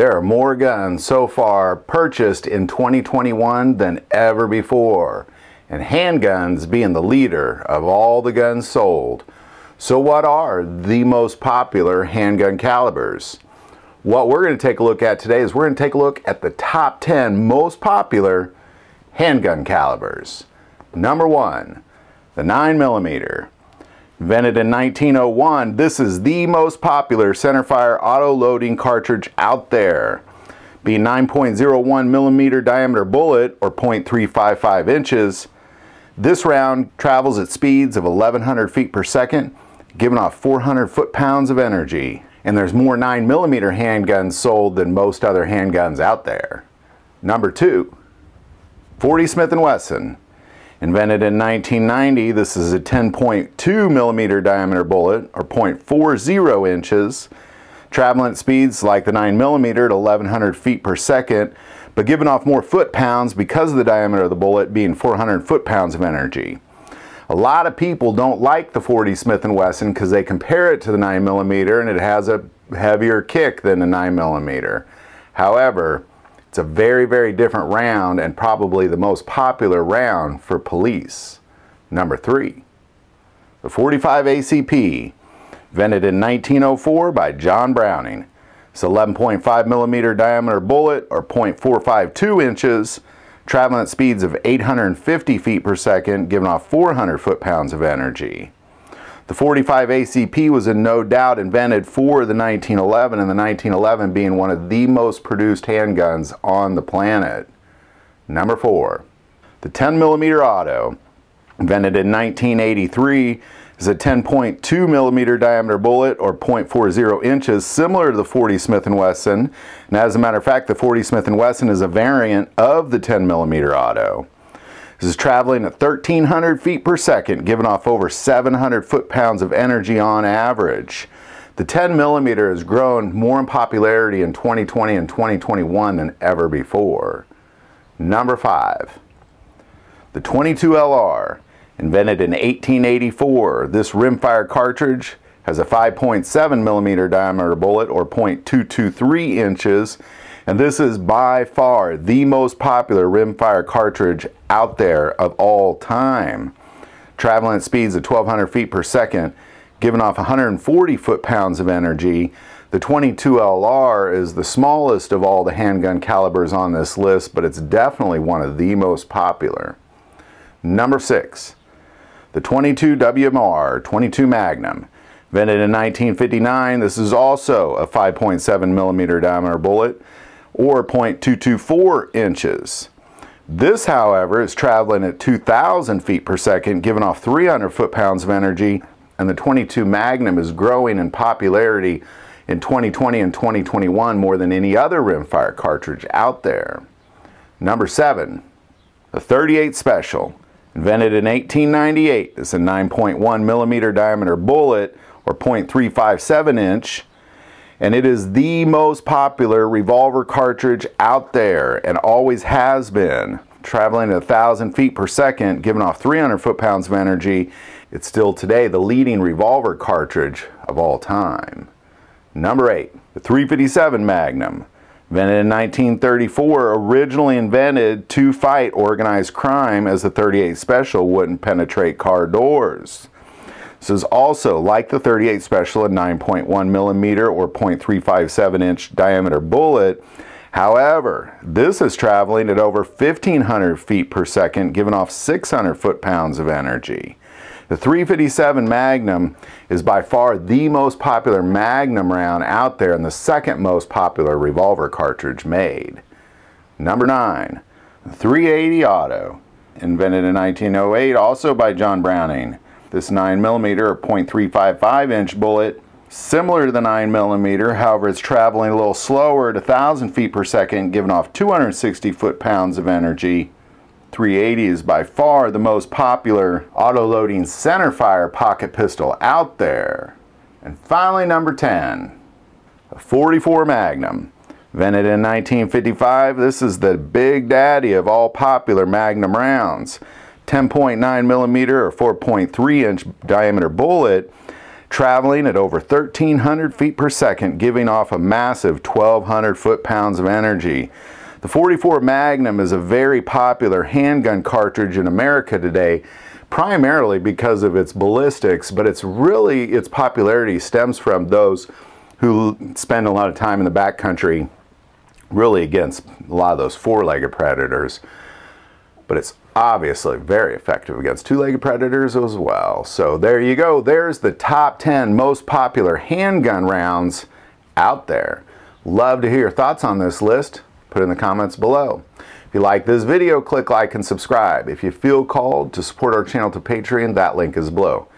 There are more guns so far purchased in 2021 than ever before, and handguns being the leader of all the guns sold. So what are the most popular handgun calibers? What we're going to take a look at today is we're going to take a look at the top 10 most popular handgun calibers. Number one, the 9 millimeter. Vented in 1901, this is the most popular centerfire auto-loading cartridge out there. Being 9.01 millimeter diameter bullet, or 0.355 inches, this round travels at speeds of 1100 feet per second, giving off 400 foot-pounds of energy. And there's more 9 millimeter handguns sold than most other handguns out there. Number 2, 40 Smith & Wesson. Invented in 1990, this is a 10.2 millimeter diameter bullet, or 0.40 inches, traveling at speeds like the 9 millimeter at 1100 feet per second, but giving off more foot-pounds because of the diameter of the bullet being 400 foot-pounds of energy. A lot of people don't like the 40 Smith & Wesson because they compare it to the 9 millimeter and it has a heavier kick than the 9 millimeter. However, it's a very, very different round and probably the most popular round for police. Number three, the 45 ACP, invented in 1904 by John Browning. It's 11.5 millimeter diameter bullet or 0.452 inches, traveling at speeds of 850 feet per second, giving off 400 foot-pounds of energy. The 45 ACP was in no doubt invented for the 1911 and the 1911 being one of the most produced handguns on the planet. Number four, the 10 millimeter auto, invented in 1983, is a 10.2 millimeter diameter bullet or 0.40 inches, similar to the 40 Smith & Wesson. And as a matter of fact, the 40 Smith & Wesson is a variant of the 10 millimeter auto. This is traveling at 1,300 feet per second, giving off over 700 foot-pounds of energy on average. The 10 millimeter has grown more in popularity in 2020 and 2021 than ever before. Number 5. The 22LR, invented in 1884, this rimfire cartridge has a 5.7 millimeter diameter bullet or 0.223 inches and this is by far the most popular rimfire cartridge out there of all time. Traveling at speeds of 1200 feet per second, giving off 140 foot-pounds of energy. The 22LR is the smallest of all the handgun calibers on this list, but it's definitely one of the most popular. Number six, the 22 WMR 22 Magnum. Invented in 1959, this is also a 5.7 millimeter diameter bullet or 0.224 inches. This, however, is traveling at 2,000 feet per second, giving off 300 foot-pounds of energy, and the 22 Magnum is growing in popularity in 2020 and 2021 more than any other rimfire cartridge out there. Number 7. The 38 Special. Invented in 1898, it's a 9.1 millimeter diameter bullet or 0.357 inch and it is the most popular revolver cartridge out there and always has been. Traveling at 1,000 feet per second, giving off 300 foot-pounds of energy, it's still today the leading revolver cartridge of all time. Number 8, the 357 Magnum. Invented in 1934, originally invented to fight organized crime as the 38 Special wouldn't penetrate car doors. This is also like the 38 Special, a 9.1 millimeter or 0.357 inch diameter bullet. However, this is traveling at over 1,500 feet per second, giving off 600 foot-pounds of energy. The 357 Magnum is by far the most popular Magnum round out there and the second most popular revolver cartridge made. Number 9. 380 Auto, invented in 1908, also by John Browning. This 9mm or .355 inch bullet, similar to the 9mm, however it's traveling a little slower at 1,000 feet per second, giving off 260 foot-pounds of energy. 380 is by far the most popular auto-loading centerfire pocket pistol out there. And finally, number 10, a 44 Magnum. Invented in 1955, this is the big daddy of all popular Magnum rounds. 10.9 millimeter or 4.3 inch diameter bullet traveling at over 1,300 feet per second, giving off a massive 1,200 foot-pounds of energy. The 44 Magnum is a very popular handgun cartridge in America today, primarily because of its ballistics, but it's really, its popularity stems from those who spend a lot of time in the backcountry, really against a lot of those four-legged predators. But it's obviously very effective against two-legged predators as well. So there you go. There's the top 10 most popular handgun rounds out there. Love to hear your thoughts on this list. Put in the comments below. If you like this video, click like and subscribe. If you feel called to support our channel to Patreon, that link is below.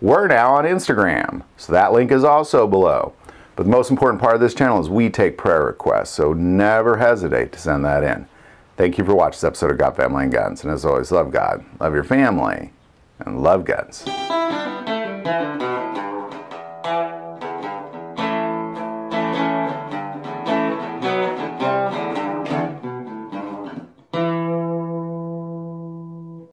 We're now on Instagram, so that link is also below. But the most important part of this channel is we take prayer requests, so never hesitate to send that in. Thank you for watching this episode of God, Family, and Guns. And as always, love God, love your family, and love guns.